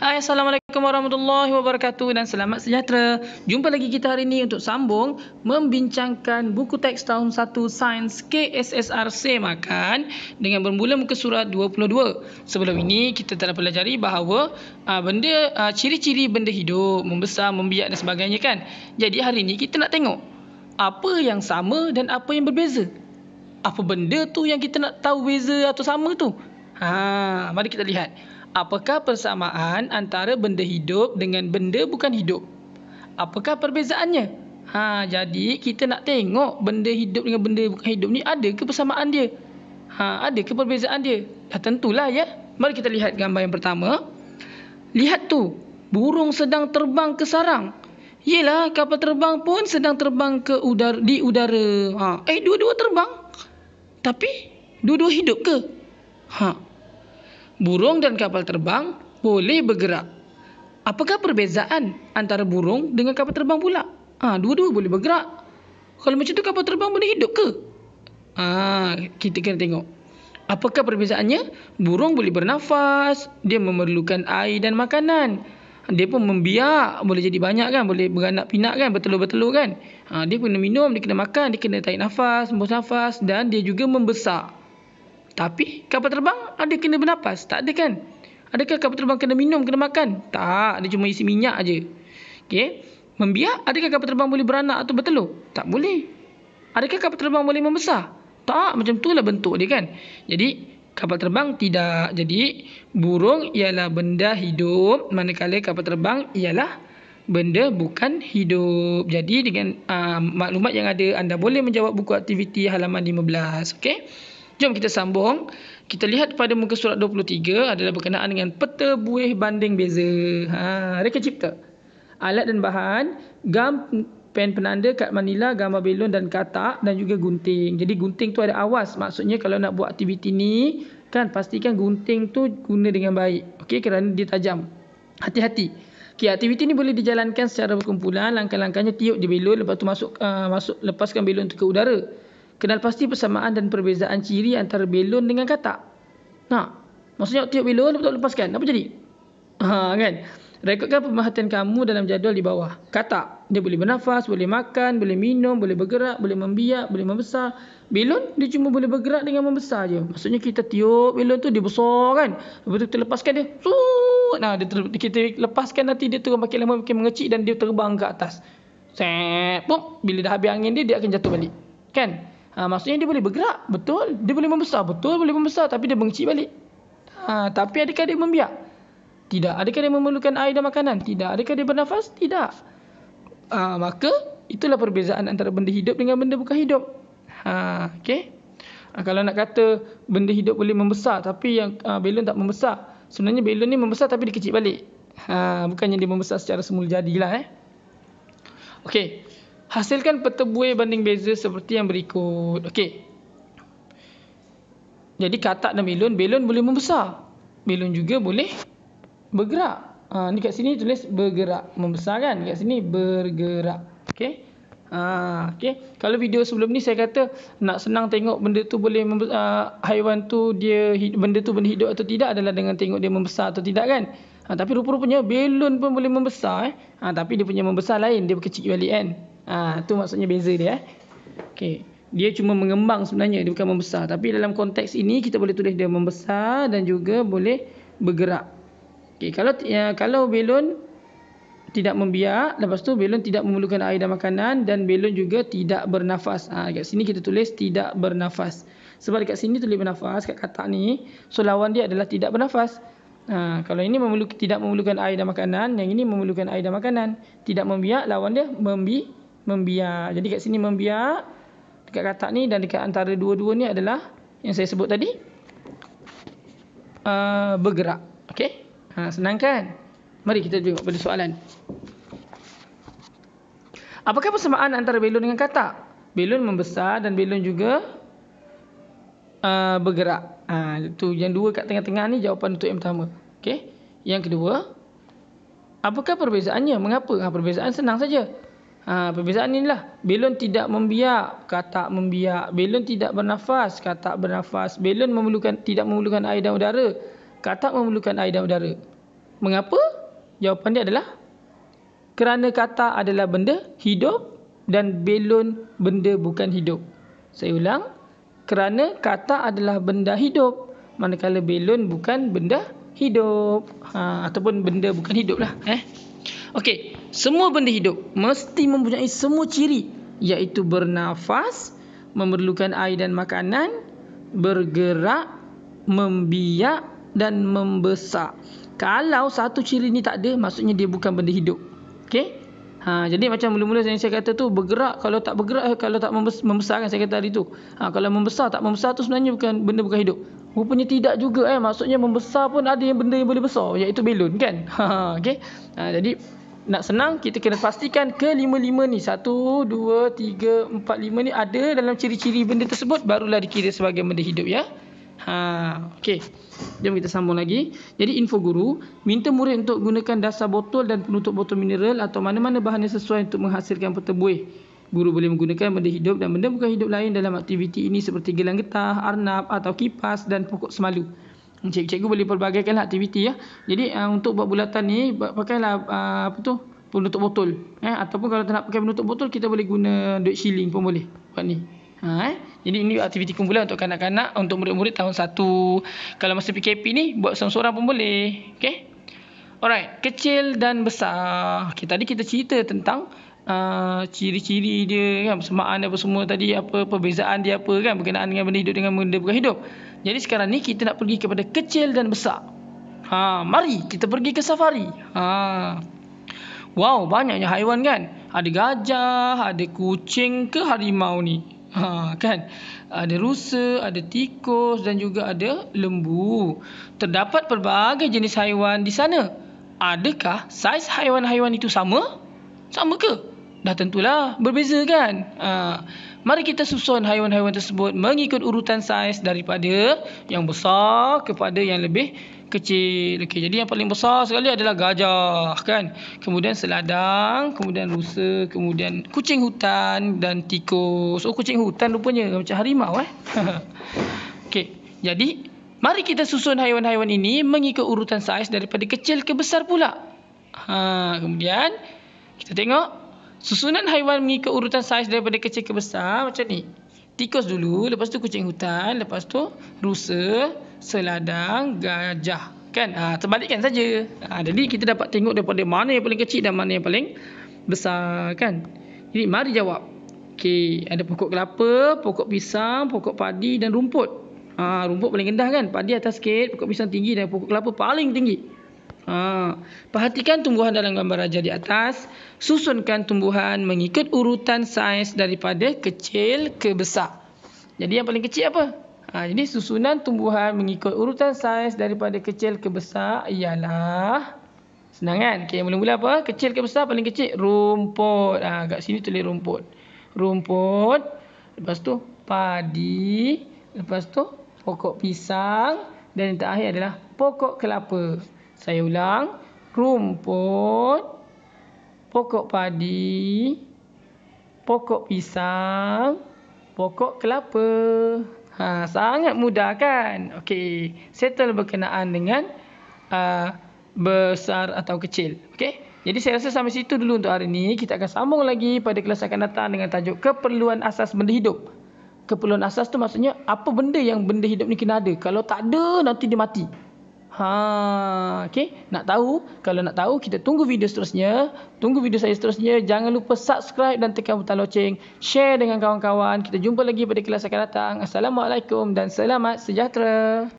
Hai, Assalamualaikum warahmatullahi wabarakatuh dan selamat sejahtera. Jumpa lagi kita hari ini untuk sambung membincangkan buku teks tahun 1 Sains KSSR Semakan dengan bermula muka surat 22. Sebelum ini, kita telah pelajari bahawa aa, ah, benda ah, ciri-ciri benda hidup, membesar, membiak dan sebagainya kan. Jadi hari ini kita nak tengok apa yang sama dan apa yang berbeza. Apa benda tu yang kita nak tahu beza atau sama tu? Ha, mari kita lihat. Apakah persamaan antara benda hidup dengan benda bukan hidup? Apakah perbezaannya? Ha, jadi kita nak tengok benda hidup dengan benda bukan hidup ni ada ke persamaan dia? Ha, ada ke perbezaan dia? Dah tentulah ya. Mari kita lihat gambar yang pertama. Lihat tu, burung sedang terbang ke sarang. Yelah, kapal terbang pun sedang terbang ke udara, di udara. Ha. Eh, dua-dua terbang. Tapi, dua-dua hidup ke? Ha, burung dan kapal terbang boleh bergerak. Apakah perbezaan antara burung dengan kapal terbang pula? Ah, ha, dua-dua boleh bergerak. Kalau macam tu kapal terbang boleh hidup ke? Ah, ha, kita kena tengok. Apakah perbezaannya? Burung boleh bernafas, dia memerlukan air dan makanan. Dia pun membiak, boleh jadi banyak kan, boleh beranak pinak kan, bertelur-bertelur kan. Ha, dia kena minum, dia kena makan, dia kena tarik nafas, membuang nafas dan dia juga membesar. Tapi kapal terbang ada kena bernafas? Tak ada kan? Adakah kapal terbang kena minum, kena makan? Tak, dia cuma isi minyak aja. Okey. Membiak, adakah kapal terbang boleh beranak atau bertelur? Tak boleh. Adakah kapal terbang boleh membesar? Tak, macam itulah bentuk dia kan. Jadi, kapal terbang tidak. Jadi, burung ialah benda hidup, manakala kapal terbang ialah benda bukan hidup. Jadi, dengan uh, maklumat yang ada, anda boleh menjawab buku aktiviti halaman 15. Okey. Jom kita sambung. Kita lihat pada muka surat 23 adalah berkenaan dengan peta buih banding beza. Ha, reka cipta. Alat dan bahan, gam pen penanda kat Manila, gambar belon dan katak dan juga gunting. Jadi gunting tu ada awas. Maksudnya kalau nak buat aktiviti ni, kan pastikan gunting tu guna dengan baik. Okey, kerana dia tajam. Hati-hati. Okey, aktiviti ni boleh dijalankan secara berkumpulan. Langkah-langkahnya tiup je belon, lepas tu masuk, uh, masuk lepaskan belon tu ke udara kenal pasti persamaan dan perbezaan ciri antara belon dengan katak. Nah, maksudnya tiup belon untuk lepaskan. Apa jadi? Ha, kan? Rekodkan pemerhatian kamu dalam jadual di bawah. Katak. Dia boleh bernafas, boleh makan, boleh minum, boleh bergerak, boleh membiak, boleh membesar. Belon, dia cuma boleh bergerak dengan membesar je. Maksudnya kita tiup belon tu, dia besar kan? Lepas tu kita lepaskan dia. Suuuut. Nah, dia ter- kita lepaskan nanti dia turun makin lama, makin mengecik dan dia terbang ke atas. Sep. Bila dah habis angin dia, dia akan jatuh balik. Kan? Ha, maksudnya dia boleh bergerak, betul. Dia boleh membesar, betul boleh membesar. Tapi dia mengecil balik. Ha, tapi adakah dia membiak? Tidak. Adakah dia memerlukan air dan makanan? Tidak. Adakah dia bernafas? Tidak. Ha, maka itulah perbezaan antara benda hidup dengan benda bukan hidup. Ha, okay? ha, kalau nak kata benda hidup boleh membesar tapi yang ha, belon tak membesar. Sebenarnya belon ni membesar tapi dia kecil balik. Ha, bukannya dia membesar secara semula jadilah. Eh? Okey. Hasilkan peta buih banding beza seperti yang berikut. Okey. Jadi katak dan belon, belon boleh membesar. Belon juga boleh bergerak. Ha, ni kat sini tulis bergerak. Membesar kan? Kat sini bergerak. Okey. Ha, okay. Kalau video sebelum ni saya kata nak senang tengok benda tu boleh uh, haiwan tu dia benda tu benda hidup atau tidak adalah dengan tengok dia membesar atau tidak kan. Ha, tapi rupa-rupanya belon pun boleh membesar eh. Ha, tapi dia punya membesar lain, dia berkecil balik kan. Ha, tu maksudnya beza dia. Eh? Okey. Dia cuma mengembang sebenarnya. Dia bukan membesar. Tapi dalam konteks ini kita boleh tulis dia membesar dan juga boleh bergerak. Okey. Kalau ya, kalau belon tidak membiak. Lepas tu belon tidak memerlukan air dan makanan. Dan belon juga tidak bernafas. Ha, kat sini kita tulis tidak bernafas. Sebab dekat sini tulis bernafas. Kat katak ni. So lawan dia adalah tidak bernafas. Ha, kalau ini memerlukan, tidak memerlukan air dan makanan. Yang ini memerlukan air dan makanan. Tidak membiak. Lawan dia membi membiak. Jadi kat sini membiak dekat katak ni dan dekat antara dua-dua ni adalah yang saya sebut tadi uh, bergerak. Okey? Ha senang kan? Mari kita tengok pada soalan. Apakah persamaan antara belon dengan katak? Belon membesar dan belon juga uh, bergerak. Ha itu yang dua kat tengah-tengah ni jawapan untuk yang pertama. Okey? Yang kedua, apakah perbezaannya? Mengapa? Ha perbezaan senang saja. Ha, perbezaan inilah. Belon tidak membiak, kata membiak. Belon tidak bernafas, kata bernafas. Belon memerlukan, tidak memerlukan air dan udara, kata memerlukan air dan udara. Mengapa? Jawapan dia adalah kerana kata adalah benda hidup dan belon benda bukan hidup. Saya ulang, kerana kata adalah benda hidup, manakala belon bukan benda hidup. Ha, ataupun benda bukan hidup lah. Eh? Okey. Semua benda hidup mesti mempunyai semua ciri iaitu bernafas, memerlukan air dan makanan, bergerak, membiak dan membesar. Kalau satu ciri ni tak ada, maksudnya dia bukan benda hidup. Okay? Ha, jadi macam mula-mula yang saya kata tu bergerak kalau tak bergerak eh, kalau tak membesarkan saya kata tadi tu. Ha, kalau membesar tak membesar tu sebenarnya bukan benda bukan hidup. Rupanya tidak juga eh maksudnya membesar pun ada yang benda yang boleh besar iaitu belon kan. Ha okey. Ha jadi nak senang kita kena pastikan ke lima-lima ni satu, dua, tiga, empat, lima ni ada dalam ciri-ciri benda tersebut barulah dikira sebagai benda hidup ya. Ha, okey. Jom kita sambung lagi. Jadi info guru, minta murid untuk gunakan dasar botol dan penutup botol mineral atau mana-mana bahan yang sesuai untuk menghasilkan peta buih. Guru boleh menggunakan benda hidup dan benda bukan hidup lain dalam aktiviti ini seperti gelang getah, arnab atau kipas dan pokok semalu. Cikgu-cikgu boleh pelbagaikan lah aktiviti ya. Jadi uh, untuk buat bulatan ni pakailah uh, apa tu? penutup botol eh ataupun kalau tak nak pakai penutup botol kita boleh guna duit shilling pun boleh buat ni. Ha eh. Jadi ini aktiviti kumpulan untuk kanak-kanak untuk murid-murid tahun 1. Kalau masa PKP ni buat seorang-seorang pun boleh. Okey. Alright, kecil dan besar. Okay, tadi kita cerita tentang Uh, ciri-ciri dia kan persamaan apa semua tadi apa perbezaan dia apa kan berkenaan dengan benda hidup dengan benda bukan hidup jadi sekarang ni kita nak pergi kepada kecil dan besar. Ha, mari kita pergi ke safari. Ha. Wow, banyaknya haiwan kan? Ada gajah, ada kucing ke harimau ni. Ha, kan? Ada rusa, ada tikus dan juga ada lembu. Terdapat pelbagai jenis haiwan di sana. Adakah saiz haiwan-haiwan itu sama? Sama ke? Dah tentulah berbeza kan? Ha mari kita susun haiwan-haiwan tersebut mengikut urutan saiz daripada yang besar kepada yang lebih kecil. Okay, jadi yang paling besar sekali adalah gajah kan. Kemudian seladang, kemudian rusa, kemudian kucing hutan dan tikus. Oh, kucing hutan rupanya macam harimau eh. Okay, jadi mari kita susun haiwan-haiwan ini mengikut urutan saiz daripada kecil ke besar pula. Ha, kemudian kita tengok Susunan haiwan mengikut urutan saiz daripada kecil ke besar macam ni. Tikus dulu, lepas tu kucing hutan, lepas tu rusa, seladang, gajah. Kan? Ha, terbalikkan saja. Ha, jadi kita dapat tengok daripada mana yang paling kecil dan mana yang paling besar. Kan? Jadi mari jawab. Okay, ada pokok kelapa, pokok pisang, pokok padi dan rumput. Ha, rumput paling rendah kan? Padi atas sikit, pokok pisang tinggi dan pokok kelapa paling tinggi. Ha. Perhatikan tumbuhan dalam gambar raja di atas. Susunkan tumbuhan mengikut urutan saiz daripada kecil ke besar. Jadi yang paling kecil apa? Ha. Jadi susunan tumbuhan mengikut urutan saiz daripada kecil ke besar ialah... Senang kan? Okay, mula-mula apa? Kecil ke besar? Paling kecil? Rumput. Ha, kat sini tulis rumput. Rumput. Lepas tu padi. Lepas tu pokok pisang. Dan yang terakhir adalah pokok kelapa. Saya ulang. Rumput, pokok padi, pokok pisang, pokok kelapa. Ha, sangat mudah kan? Okey, settle berkenaan dengan uh, besar atau kecil. Okey, jadi saya rasa sampai situ dulu untuk hari ini. Kita akan sambung lagi pada kelas akan datang dengan tajuk keperluan asas benda hidup. Keperluan asas tu maksudnya apa benda yang benda hidup ni kena ada. Kalau tak ada, nanti dia mati. Ha, okay. Nak tahu? Kalau nak tahu, kita tunggu video seterusnya. Tunggu video saya seterusnya. Jangan lupa subscribe dan tekan butang loceng. Share dengan kawan-kawan. Kita jumpa lagi pada kelas akan datang. Assalamualaikum dan selamat sejahtera.